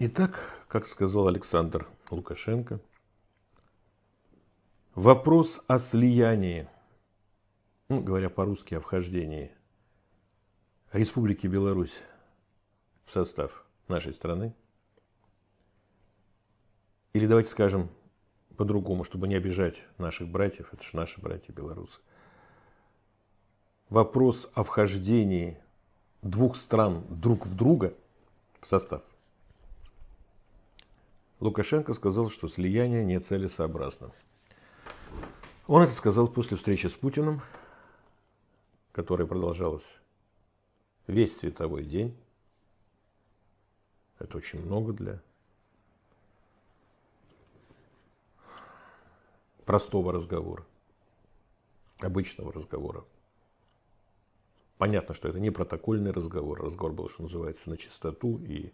Итак, как сказал Александр Лукашенко, вопрос о слиянии, ну, говоря по-русски, о вхождении Республики Беларусь в состав нашей страны, или давайте скажем по-другому, чтобы не обижать наших братьев, это же наши братья белорусы, вопрос о вхождении двух стран друг в друга в состав – Лукашенко сказал, что слияние нецелесообразно. Он это сказал после встречи с Путиным, которая продолжалась весь световой день. Это очень много для простого разговора, обычного разговора. Понятно, что это не протокольный разговор. Разговор был, что называется, на чистоту и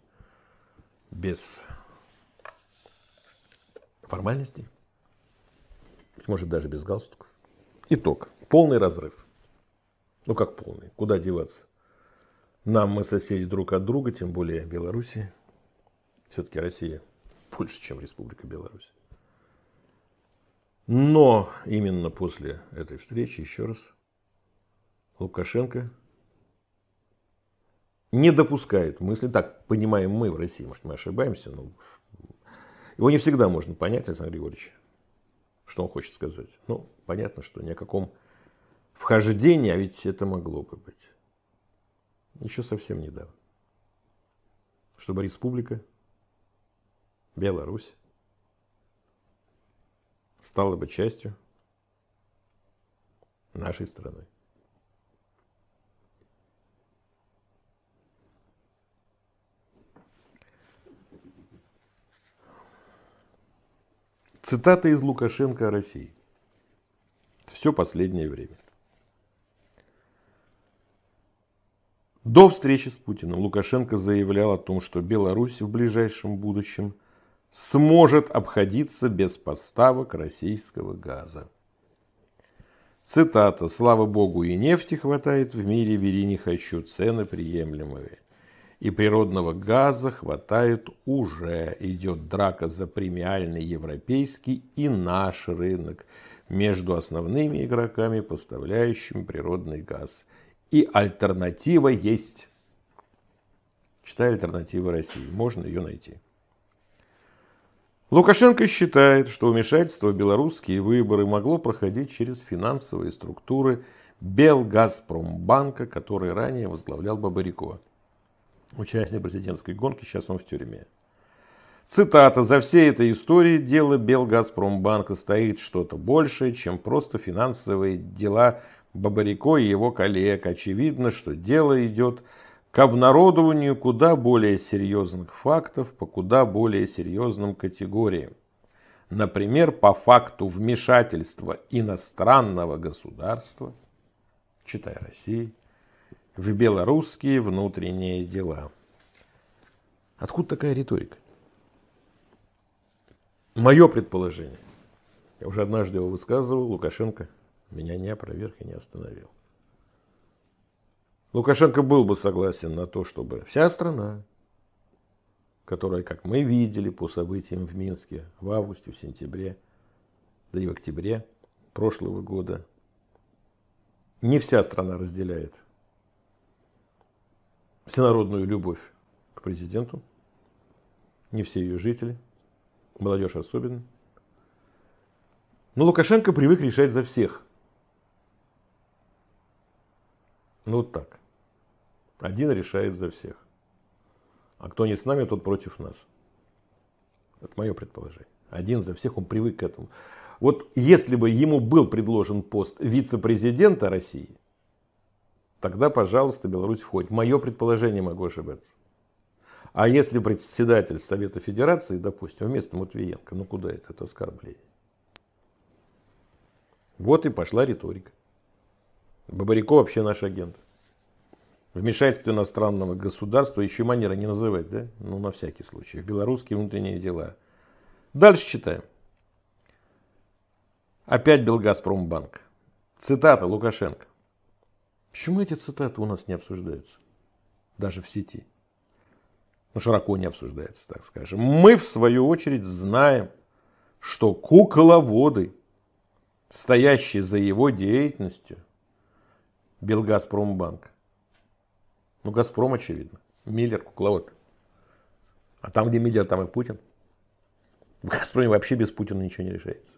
без формальностей, может даже без галстуков. Итог. Полный разрыв. Ну как полный? Куда деваться? Нам мы соседи друг от друга, тем более Беларуси, Все-таки Россия больше, чем Республика Беларусь. Но именно после этой встречи, еще раз, Лукашенко не допускает мысли, так понимаем мы в России, может мы ошибаемся, но его не всегда можно понять, Александр Григорьевич, что он хочет сказать. Ну, понятно, что ни о каком вхождении, а ведь это могло бы быть. Еще совсем недавно. Чтобы республика, Беларусь, стала бы частью нашей страны. Цитата из Лукашенко о России. Все последнее время. До встречи с Путиным Лукашенко заявлял о том, что Беларусь в ближайшем будущем сможет обходиться без поставок российского газа. Цитата. «Слава богу, и нефти хватает в мире, бери не хочу, цены приемлемые» и природного газа хватает уже. Идет драка за премиальный европейский и наш рынок между основными игроками, поставляющими природный газ. И альтернатива есть. Читай альтернативы России. Можно ее найти. Лукашенко считает, что вмешательство в белорусские выборы могло проходить через финансовые структуры Белгазпромбанка, который ранее возглавлял Бабарико участник президентской гонки, сейчас он в тюрьме. Цитата. «За всей этой историей дело Белгазпромбанка стоит что-то большее, чем просто финансовые дела Бабарико и его коллег. Очевидно, что дело идет к обнародованию куда более серьезных фактов по куда более серьезным категориям. Например, по факту вмешательства иностранного государства, читая России, в белорусские внутренние дела. Откуда такая риторика? Мое предположение. Я уже однажды его высказывал, Лукашенко меня не опроверг и не остановил. Лукашенко был бы согласен на то, чтобы вся страна, которая, как мы видели по событиям в Минске в августе, в сентябре, да и в октябре прошлого года, не вся страна разделяет всенародную любовь к президенту, не все ее жители, молодежь особенно. Но Лукашенко привык решать за всех. Ну вот так. Один решает за всех. А кто не с нами, тот против нас. Это мое предположение. Один за всех, он привык к этому. Вот если бы ему был предложен пост вице-президента России, тогда, пожалуйста, Беларусь входит. Мое предположение, могу ошибаться. А если председатель Совета Федерации, допустим, вместо Матвиенко, ну куда это, это оскорбление? Вот и пошла риторика. Бабарико вообще наш агент. Вмешательство иностранного государства, еще манера не называть, да? Ну, на всякий случай. В белорусские внутренние дела. Дальше читаем. Опять Белгазпромбанк. Цитата Лукашенко. Почему эти цитаты у нас не обсуждаются? Даже в сети. Ну, широко не обсуждаются, так скажем. Мы, в свою очередь, знаем, что кукловоды, стоящие за его деятельностью, Белгазпромбанк. Ну, Газпром, очевидно. Миллер, кукловод. А там, где Миллер, там и Путин. В Газпроме вообще без Путина ничего не решается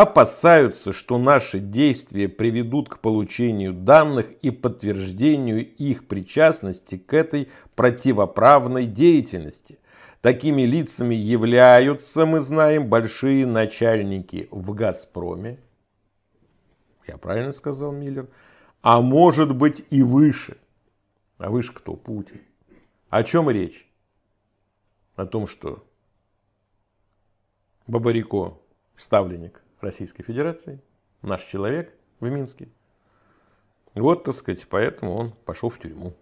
опасаются, что наши действия приведут к получению данных и подтверждению их причастности к этой противоправной деятельности. Такими лицами являются, мы знаем, большие начальники в «Газпроме». Я правильно сказал, Миллер? А может быть и выше. А выше кто? Путин. О чем речь? О том, что Бабарико ставленник Российской Федерации, наш человек в Минске. вот, так сказать, поэтому он пошел в тюрьму.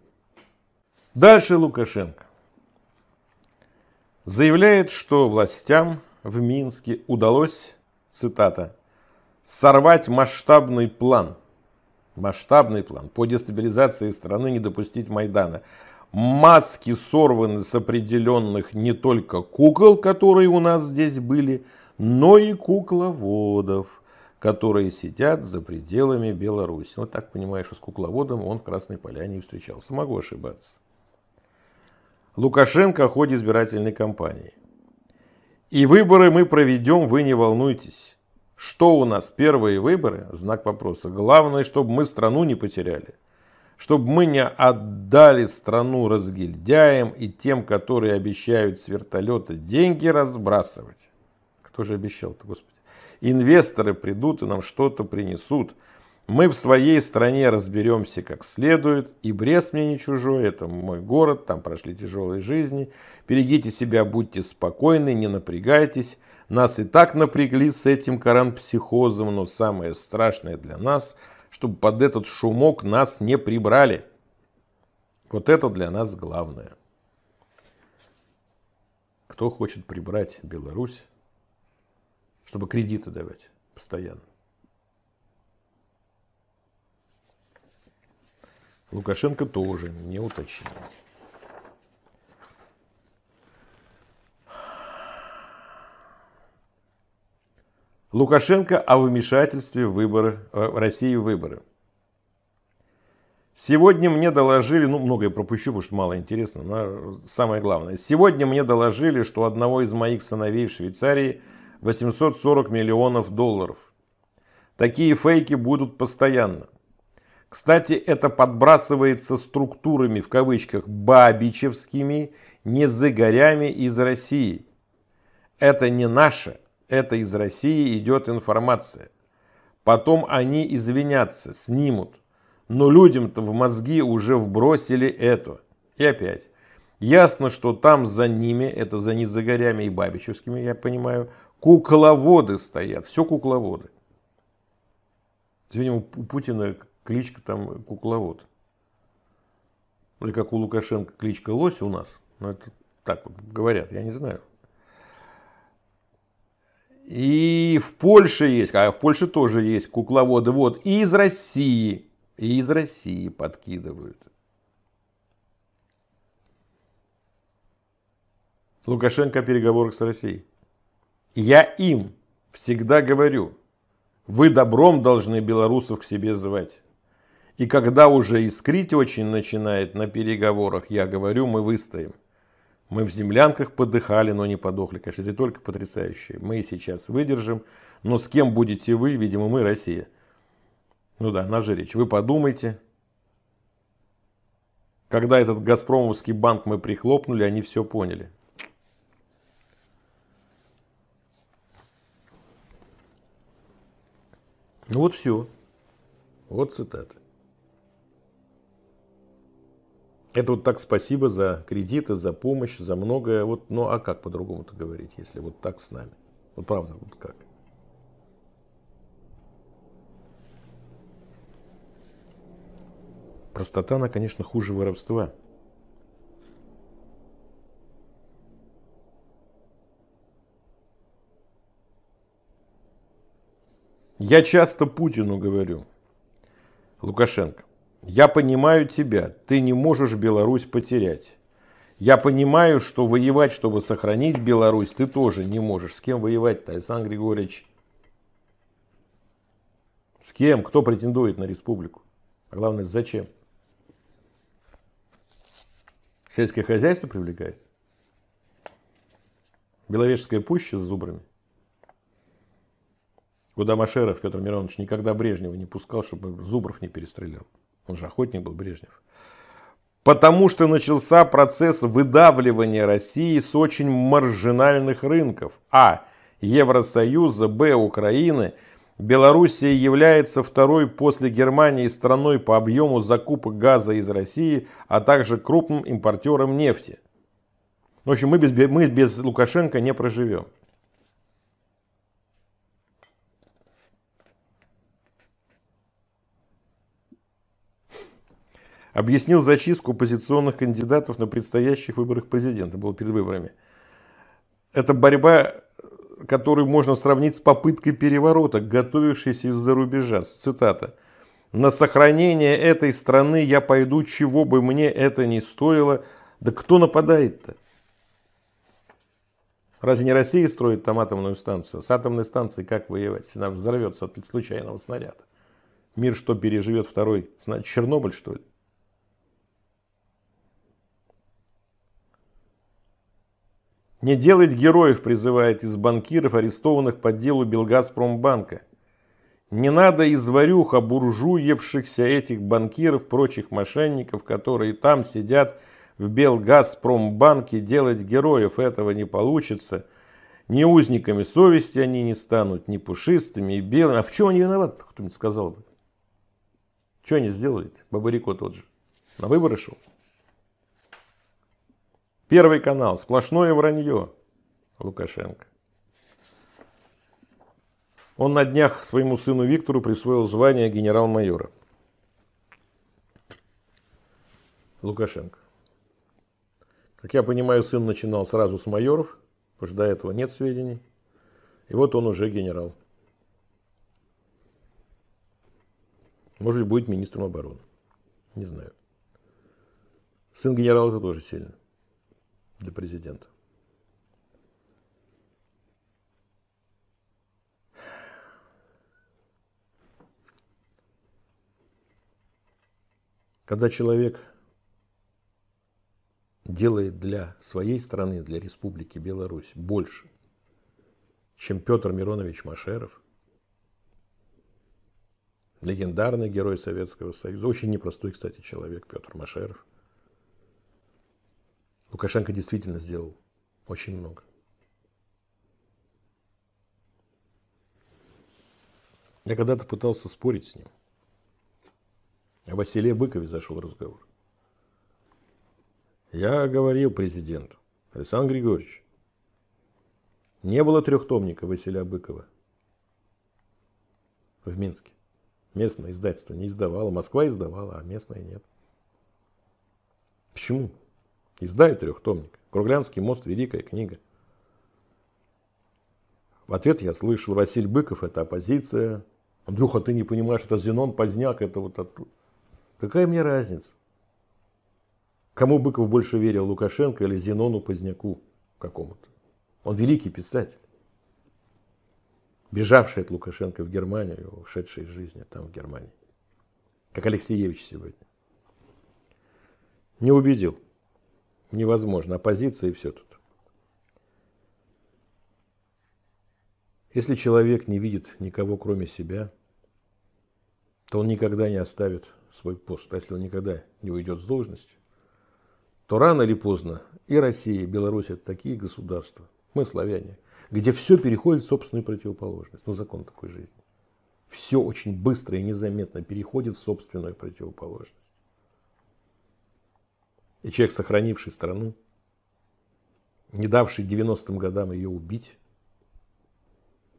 Дальше Лукашенко заявляет, что властям в Минске удалось, цитата, сорвать масштабный план, масштабный план по дестабилизации страны, не допустить Майдана. Маски сорваны с определенных не только кукол, которые у нас здесь были – но и кукловодов, которые сидят за пределами Беларуси. Вот так понимаешь, что с кукловодом он в Красной Поляне и встречался. Могу ошибаться. Лукашенко о ходе избирательной кампании. И выборы мы проведем, вы не волнуйтесь. Что у нас первые выборы? Знак вопроса. Главное, чтобы мы страну не потеряли. Чтобы мы не отдали страну разгильдяям и тем, которые обещают с вертолета деньги разбрасывать. Кто же обещал-то, Господи? Инвесторы придут и нам что-то принесут. Мы в своей стране разберемся как следует. И Брест мне не чужой, это мой город, там прошли тяжелые жизни. Берегите себя, будьте спокойны, не напрягайтесь. Нас и так напрягли с этим каран но самое страшное для нас, чтобы под этот шумок нас не прибрали. Вот это для нас главное. Кто хочет прибрать Беларусь чтобы кредиты давать постоянно. Лукашенко тоже не уточнил. Лукашенко о вмешательстве в выборы, э, в России в выборы. Сегодня мне доложили, ну многое пропущу, потому что мало интересно, но самое главное. Сегодня мне доложили, что одного из моих сыновей в Швейцарии – 840 миллионов долларов. Такие фейки будут постоянно. Кстати, это подбрасывается структурами в кавычках «бабичевскими», не загорями из России. Это не наше, это из России идет информация. Потом они извинятся, снимут. Но людям-то в мозги уже вбросили это. И опять. Ясно, что там за ними, это за незагорями и бабичевскими, я понимаю, Кукловоды стоят, все кукловоды. Сегодня у Путина кличка там кукловод. Или как у Лукашенко кличка лось у нас. Но это так вот говорят, я не знаю. И в Польше есть, а в Польше тоже есть кукловоды. Вот, и из России, и из России подкидывают. Лукашенко о переговорах с Россией. Я им всегда говорю, вы добром должны белорусов к себе звать. И когда уже искрить очень начинает на переговорах, я говорю, мы выстоим. Мы в землянках подыхали, но не подохли. Конечно, это только потрясающе. Мы сейчас выдержим, но с кем будете вы? Видимо, мы Россия. Ну да, наша речь. Вы подумайте. Когда этот «Газпромовский банк» мы прихлопнули, они все поняли. Ну вот все. Вот цитаты. Это вот так спасибо за кредиты, за помощь, за многое. Вот, ну а как по-другому-то говорить, если вот так с нами? Вот правда, вот как? Простота, она, конечно, хуже воровства. Я часто Путину говорю, Лукашенко, я понимаю тебя, ты не можешь Беларусь потерять. Я понимаю, что воевать, чтобы сохранить Беларусь, ты тоже не можешь. С кем воевать-то, Александр Григорьевич? С кем? Кто претендует на республику? А главное, зачем? Сельское хозяйство привлекает? Беловежская пуща с зубрами? Куда Машеров Петр Миронович никогда Брежнева не пускал, чтобы Зубров не перестрелял. Он же охотник был Брежнев. Потому что начался процесс выдавливания России с очень маржинальных рынков. А. Евросоюза, Б. Украины. Белоруссия является второй после Германии страной по объему закупок газа из России, а также крупным импортером нефти. В общем, мы без, мы без Лукашенко не проживем. объяснил зачистку оппозиционных кандидатов на предстоящих выборах президента, было перед выборами. Это борьба, которую можно сравнить с попыткой переворота, готовившейся из-за рубежа. Цитата. «На сохранение этой страны я пойду, чего бы мне это ни стоило. Да кто нападает-то?» Разве не Россия строит там атомную станцию? С атомной станцией как воевать? Она взорвется от случайного снаряда. Мир что переживет второй? Чернобыль что ли? Не делать героев, призывает из банкиров, арестованных по делу Белгазпромбанка. Не надо из варюх обуржуевшихся этих банкиров, прочих мошенников, которые там сидят в Белгазпромбанке, делать героев. Этого не получится. Ни узниками совести они не станут, ни пушистыми, и белыми. А в чем они виноваты, кто-нибудь сказал бы? Что они сделали Бабарико тот же. На выборы шел. Первый канал, сплошное вранье Лукашенко. Он на днях своему сыну Виктору присвоил звание генерал-майора. Лукашенко. Как я понимаю, сын начинал сразу с майоров, потому что до этого нет сведений. И вот он уже генерал. Может быть, будет министром обороны. Не знаю. Сын генерала это тоже сильно. Для президента. Когда человек делает для своей страны, для Республики Беларусь больше, чем Петр Миронович Машеров, легендарный герой Советского Союза, очень непростой, кстати, человек Петр Машеров – Лукашенко действительно сделал очень много. Я когда-то пытался спорить с ним. О Василии Быкове зашел разговор. Я говорил президенту, Александр Григорьевич, не было трехтомника Василия Быкова в Минске. Местное издательство не издавало. Москва издавала, а местное нет. Почему? Издай трехтомник. Круглянский мост – великая книга. В ответ я слышал, Василий Быков – это оппозиция. Андрюха, ты не понимаешь, это Зенон, Поздняк, это вот оттуда. Какая мне разница? Кому Быков больше верил, Лукашенко или Зенону Поздняку какому-то? Он великий писатель. Бежавший от Лукашенко в Германию, ушедший из жизни там, в Германии. Как Алексеевич сегодня. Не убедил невозможно. Оппозиция и все тут. Если человек не видит никого, кроме себя, то он никогда не оставит свой пост. А если он никогда не уйдет с должности, то рано или поздно и Россия, и Беларусь – это такие государства, мы славяне, где все переходит в собственную противоположность. Ну, закон такой жизни. Все очень быстро и незаметно переходит в собственную противоположность. И человек, сохранивший страну, не давший 90-м годам ее убить,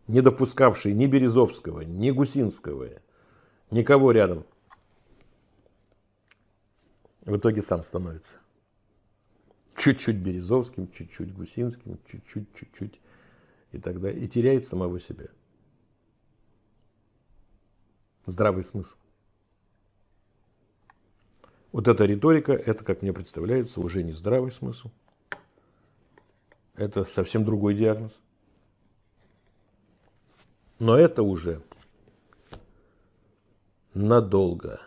не допускавший ни Березовского, ни Гусинского, никого рядом, в итоге сам становится. Чуть-чуть Березовским, чуть-чуть Гусинским, чуть-чуть, чуть-чуть и тогда И теряет самого себя. Здравый смысл. Вот эта риторика, это, как мне представляется, уже не здравый смысл. Это совсем другой диагноз. Но это уже надолго,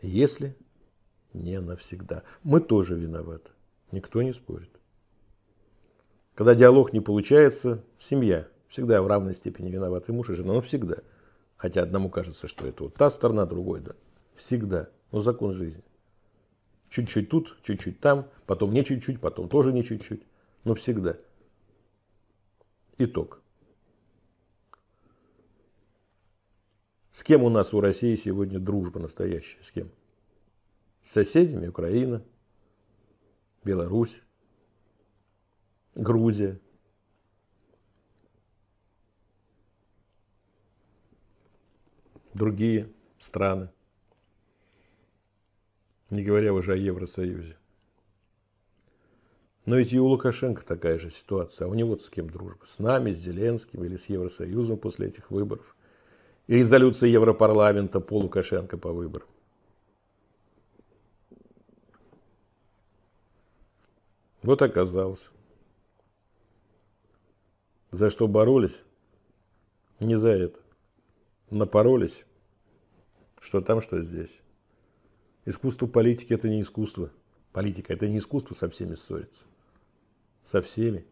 если не навсегда. Мы тоже виноваты, никто не спорит. Когда диалог не получается, семья всегда в равной степени виноваты муж и жена, но всегда. Хотя одному кажется, что это вот та сторона, другой, да. Всегда. Но закон жизни. Чуть-чуть тут, чуть-чуть там, потом не чуть-чуть, потом тоже не чуть-чуть. Но всегда. Итог. С кем у нас у России сегодня дружба настоящая? С кем? С соседями Украина, Беларусь, Грузия. Другие страны не говоря уже о Евросоюзе. Но ведь и у Лукашенко такая же ситуация. А у него с кем дружба? С нами, с Зеленским или с Евросоюзом после этих выборов? И резолюция Европарламента по Лукашенко по выборам. Вот оказалось. За что боролись? Не за это. Напоролись, что там, что здесь. Искусство политики – это не искусство. Политика – это не искусство со всеми ссориться. Со всеми.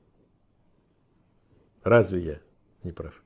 Разве я не прав?